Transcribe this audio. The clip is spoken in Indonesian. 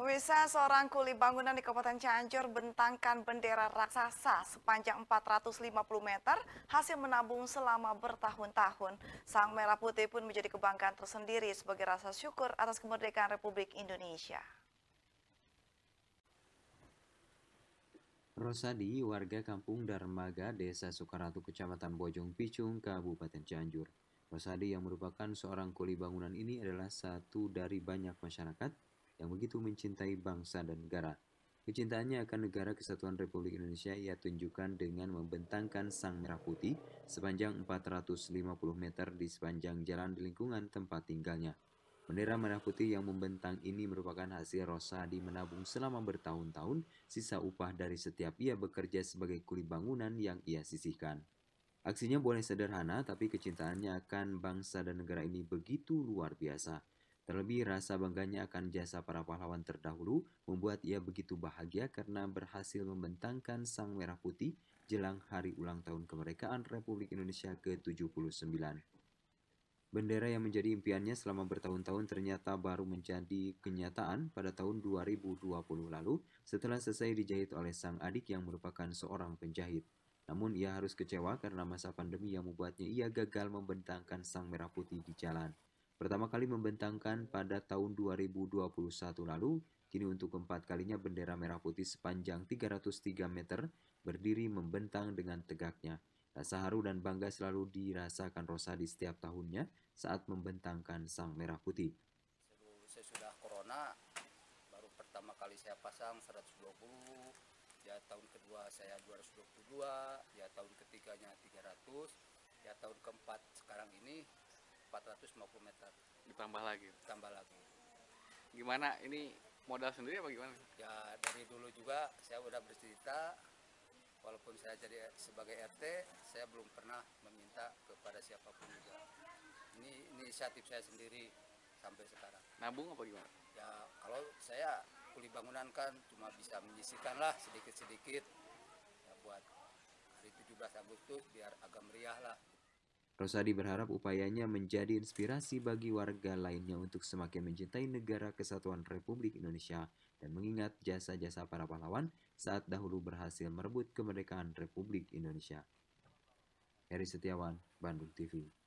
Pemirsa, seorang kuli bangunan di Kabupaten Cianjur bentangkan bendera raksasa sepanjang 450 meter hasil menabung selama bertahun-tahun. Sang Merah Putih pun menjadi kebanggaan tersendiri sebagai rasa syukur atas kemerdekaan Republik Indonesia. Rosadi, warga kampung Darmaga, Desa Sukaratu, Kecamatan Bojong Picung, Kabupaten Cianjur. Rosadi yang merupakan seorang kuli bangunan ini adalah satu dari banyak masyarakat yang begitu mencintai bangsa dan negara. Kecintaannya akan negara kesatuan Republik Indonesia ia tunjukkan dengan membentangkan sang merah putih sepanjang 450 meter di sepanjang jalan di lingkungan tempat tinggalnya. Bendera merah putih yang membentang ini merupakan hasil Rosa di menabung selama bertahun-tahun sisa upah dari setiap ia bekerja sebagai kuli bangunan yang ia sisihkan. Aksinya boleh sederhana, tapi kecintaannya akan bangsa dan negara ini begitu luar biasa Terlebih rasa bangganya akan jasa para pahlawan terdahulu membuat ia begitu bahagia karena berhasil membentangkan sang merah putih jelang hari ulang tahun kemerdekaan Republik Indonesia ke-79. Bendera yang menjadi impiannya selama bertahun-tahun ternyata baru menjadi kenyataan pada tahun 2020 lalu setelah selesai dijahit oleh sang adik yang merupakan seorang penjahit. Namun ia harus kecewa karena masa pandemi yang membuatnya ia gagal membentangkan sang merah putih di jalan. Pertama kali membentangkan pada tahun 2021 lalu, kini untuk keempat kalinya bendera merah putih sepanjang 303 meter berdiri membentang dengan tegaknya. Rasa haru dan bangga selalu dirasakan Rosa di setiap tahunnya saat membentangkan sang merah putih. Saya sudah corona, baru pertama kali saya pasang 120, ya tahun kedua saya 222, ya tahun ketiganya 300, ya tahun keempat sekarang ini 450 meter. Ditambah lagi. Tambah lagi. Gimana ini modal sendiri apa gimana? Ya dari dulu juga saya udah bercerita walaupun saya jadi sebagai RT saya belum pernah meminta kepada siapapun juga. Ini inisiatif saya sendiri sampai sekarang. Nabung apa gimana? Ya kalau saya kuli bangunan kan cuma bisa menyisihkan lah sedikit-sedikit ya buat hari 17 Agustus biar agak meriah lah. Rosadi berharap upayanya menjadi inspirasi bagi warga lainnya untuk semakin mencintai negara kesatuan Republik Indonesia dan mengingat jasa-jasa para pahlawan saat dahulu berhasil merebut kemerdekaan Republik Indonesia. Heri Setiawan, Bandung TV.